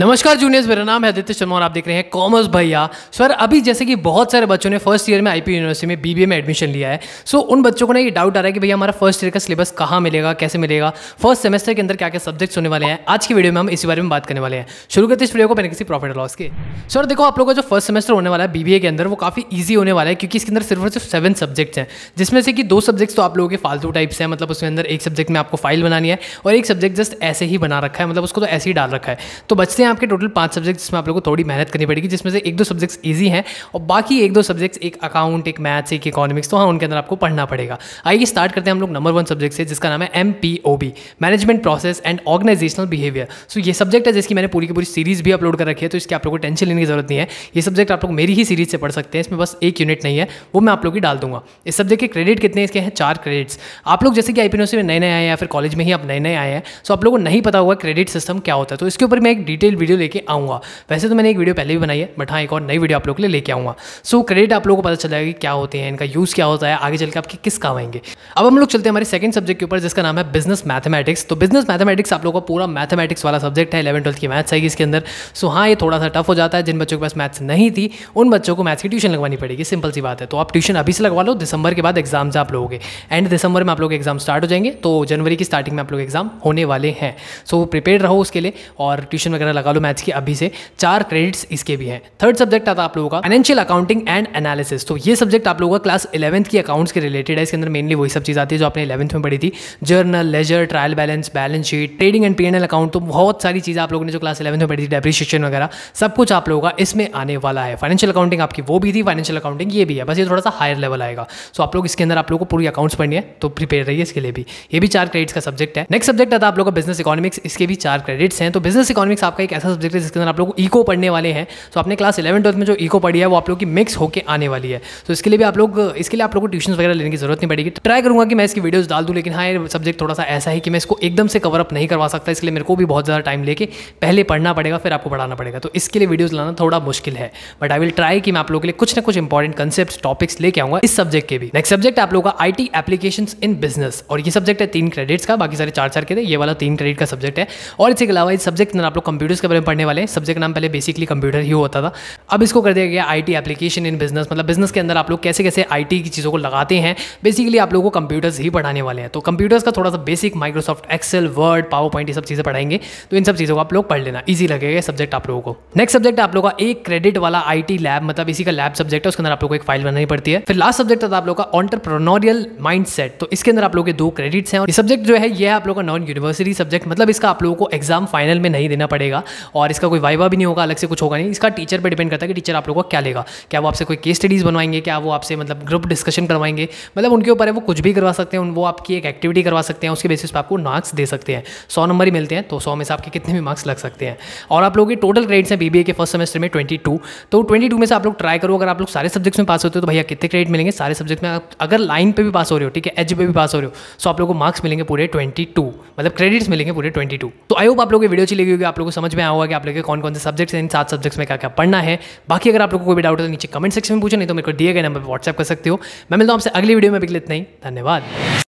नमस्कार जूनियर्स मेरा नाम है आदित्य शर्मा और आप देख रहे हैं कॉमर्स भैया सर अभी जैसे कि बहुत सारे बच्चों ने फर्स्ट ईयर में आईपी यूनिवर्सिटी में बीबीए में एडमिशन लिया है सो उन बच्चों को ना ये डाउट आ रहा है कि भैया हमारा फर्स्ट ईयर का सिलेबस कहाँ मिलेगा कैसे मिलेगा फर्स्ट सेमेस्टर के अंदर क्या क्या सब्जेक्ट्स होने वाले हैं आज की वीडियो में हम इसी बारे में बात करने वाले हैं शुरू करते इस वीडियो को मैंने किसी प्रॉफिट लॉस के सर देखो आप लोगों का जो फर्स्ट सेमेस्टर होने वाला है बीबीए के अंदर वो काफ़ी ईजी होने वाला है क्योंकि इसके अंदर सिर्फ और सिर्फ सेवन सब्जेक्ट्स हैं जिसमें से कि दो सब्जेक्ट्स तो आप लोगों के फालतू टाइप्स हैं मतलब उसके अंदर एक सब्जेक्ट में आपको फाइल बनानी है और एक सब्जेक्ट जस्ट ऐसे ही बना रखा है मतलब उसको तो ऐसे ही डाल रखा है तो बचते हैं आपके टोटल पांच सब्जेक्ट जिसमें आप लोगों को थोड़ी मेहनत करनी पड़ेगी जिसमें से एक दो सब्जेक्ट्स ईजी हैं और बाकी एक दो सब्जेक्ट्स एक अकाउंट एक मैथ्स एक इकोनॉमिक्स तो हाँ उनके अंदर आपको पढ़ना पड़ेगा आइए स्टार्ट करते हैं हम लोग नंबर वन सब्जेक्ट से जिसका नाम है M P O B management process and organizational behaviour so ये सब्जेक्ट है जिसकी मैंने पूरी की पूरी सीरीज भी अपलोड कर रखी है तो इसकी आप लोगों को टेंशन लेने की जरूरत नहीं है ये सब्जेक्ट आप लोग मेरी ही सीरीज से पढ़ सकते हैं इसमें बस एक यूनिट नहीं है वो मैं आप लोग ही डाल दूंगा इस सब्जेक्ट के क्रेडिट कितने इसके हैं चार क्रेडिट्स आप लोग जैसे कि आई में नए नए आए हैं या फिर कॉलेज में ही आप नए नए आए हैं सो तो आप लोगों को नहीं पता हुआ क्रेडिट सिस्टम क्या होता है तो इसके ऊपर मैं एक डिटेल वीडियो लेके आऊँगा वैसे तो मैंने एक वीडियो पहले भी बनाई है बट हाँ एक और नई वीडियो आप लोग के लिए लेके आऊँगा सो क्रेडिट आप लोगों को पता चल जाएगा कि क्या होते हैं इनका यूज़ क्या होता है आगे चल के आपके किस काम आएंगे अब हम लोग चलते हैं हमारे सेकंड सब्जेक्ट के ऊपर जिसका नाम है बिजनेस मैथमेटिक्स तो बिजनेस मैथमेटिक्स आप लोगों का पूरा मैथमेटिक्स वाला सब्जेक्ट है इलेवन ट्वेल्थ की मैथ्स आएगी इसके अंदर सो हाँ ये थोड़ा सा टफ हो जाता है जिन बच्चों के पास मैथ्स नहीं थी उन बच्चों को मैथ्स की ट्यूशन लगवानी पड़ेगी सिंपल सी बात है तो आप ट्यूशन अभी से लगवा लो दिसंबर के बाद एग्जाम्स आप लोगों के एंड दिसंबर में आप लोग एग्जाम स्टार्ट हो जाएंगे तो जनवरी की स्टार्टिंग में आप लोग एग्जाम होने वाले हैं सो प्रिपेयर रहो उसके लिए और ट्यूशन वगैरह लगा लो मैथ्स की अभी से चार क्रेडिट्स इसके भी हैं थर्ड सब्जेक्ट आता आप लोगों का फाइनेंशियल अकाउंटिंग एंड एनालिसिस तो ये सब्जेक्ट आप लोगों का क्लास इलेवंथ की अकाउंट्स के रिलेटेड है इसके अंदर मेनली वही सब चीज़ आती है जो आपने इलेवंथ में पढ़ी थी journal ledger trial balance balance sheet trading and P N L account तो बहुत सारी चीज़ें आप लोगों ने जो क्लास इलेवंथ में पढ़ी थी डेप्रिशिएशन वगैरह सब कुछ आप लोगों का इसमें आने वाला है फाइनेंशियल अकाउंटिंग आपकी वो भी थी फाइनेंशियल अकाउंटिंग ये भी है बस ये थोड़ा सा हायर लेवल आएगा सो आप लोग इसके अंदर आप लोगों को पूरी अकाउंट्स पढ़नी है तो प्रिपेयर रहिए इसके लिए भी ये भी चार क्रेडिट्स का सब्जेक्ट है नेक्स्ट सब्जेक्ट आता है आप लोगों का बिजनेस इकोनॉमिक्स इसके भी चार क्रेडिट्स हैं तो बिजनेस इकोनॉमिक्स आपका एक ऐसा सब्जेक्ट है जिसके अंदर आप लोग इको पढ़ने वाले हैं सो आपने क्लास इलेवन ट्वेल्थ में जो ईको पढ़ी है वो आप लोग की मिक्स होकर आने वाली है सो इसके लिए भी आप लोग इसके लिए आप लोग को ट्यूशन वगैरह लेने की जरूरत नहीं पड़ेगी ट्राई करूँगा कि मैं इसकी वीडियोज डाल दूँ लेकिन हाँ ये सब्जेक्ट थोड़ा सा ऐसा है कि मैं इसको एकदम से कवर अप नहीं करवा सकता इसलिए मेरे को भी बहुत ज़्यादा टाइम लेके पहले पढ़ना पड़ेगा फिर आपको पढ़ाना पड़ेगा तो इसके लिए वीडियोज़ लाना थोड़ा मुश्किल है बट आई विल ट्राई कि मैं आप लोगों के लिए कुछ ना कुछ इंपॉर्टेंट कंसेप्ट टॉपिक्स लेके आऊंगा इस सब्जेक्ट के भी नेक्स्ट सब्जेक्ट आप लोग का I T application in business और ये सब्जेक्ट है तीन क्रेडिट्स का बाकी सारे चार चार के थे ये वाला तीन क्रेडिट का सब्जेक्ट है और इसके अलावा इस सब्जेक्ट में आप लोग कंप्यूटर जिसके बारे में पढ़ने वाले हैं सब्जेक्ट नाम पहले बेसिकली कंप्यूटर ही होता था अब इसको कर दिया गया I T application in business मतलब बिजनेस के अंदर आप लोग कैसे कैसे आई टी की चीज़ों को लगाते हैं बेसिकली आप लोगों को कंप्यूटर्स ही पढ़ाने वाले हैं तो कंप्यूटर्स का थोड़ा सा basic Microsoft Excel Word PowerPoint ये सब चीज़ें पढ़ाएंगे तो इन सब चीज़ों को आप लोग पढ़ लेना ईजी लगेगा सब्जेक्ट आप लोगों को नेक्स्ट सब्जेक्ट आप लोगों का एक क्रेडिट वाला आई लैब मतलब इसी का लैब सब्जेक्ट है उसके अंदर आप लोग को एक फाइल बनानी पड़ती है फिर लास्ट सब्जेक्ट था आप लोग का ऑन्टरप्रोनोरियल माइंड सेट तो इसके अंदर आप लोग के दो क्रेडिट्स हैं और ये सब्जेक्ट जो है ये आप लोग का नॉन यूनिवर्सिटी सब्जेक्ट मतलब इसका आप लोगों को एग्जाम फाइनल में नहीं देना पड़ेगा और इसका कोई वाइवा भी नहीं होगा अलग से कुछ होगा नहीं इसका टीचर पर डिपेंड करता है कि टीचर आप लोगों का क्या लेगा क्या वो आपसे कोई केस स्टडीज़ बनवाएंगे क्या वो आपसे मतलब ग्रुप डिस्कशन करवाएंगे मतलब उनके ऊपर है वो कुछ भी करवा सकते हैं वो आपकी एक एक्टिविटी करवा सकते हैं उसके बेसिस पर आपको मार्क्स दे सकते हैं सौ नंबर ही मिलते हैं तो सौ में से आपके कितने भी मार्क्स लग सकते हैं और आप लोगों के टोटल ग्रेड्स हैं बी के फर्स्ट सेमेस्टर में ट्वेंटी तो ट्वेंटी में से आप लोग ट्राई करो अगर आप लोग सारे सब्जेक्ट्स में पास होते हो तो भैया कितने क्रेडिट मिलेंगे सारे सब्जेक्ट में अगर लाइन पर भी पास हो रहे हो ठीक है एज पे भी पास हो रहे हो सो तो आप लोग को मार्क्स मिलेंगे पूरे ट्वेंटी मतलब क्रेडिट्स मिलेंगे पूरे ट्वेंटी तो आई होप आप लोग वीडियो अच्छी लगी होगी आप लोगों को समझ में आया होगा कि आप लोगों के कौन कौन से सब्जेक्ट्स हैं इन सात सब्जेक्ट्स में क्या क्या पढ़ना है बाकी अगर आप लोगों को भी डाउट है तो नीचे कमेंट सेक्शन में पूछो नहीं तो मेरे को दिए गए नंबर पर व्हाट्सअप कर सकते हो मैं मिलता हूँ आपसे अगली वीडियो में पिघले इतना ही धन्यवाद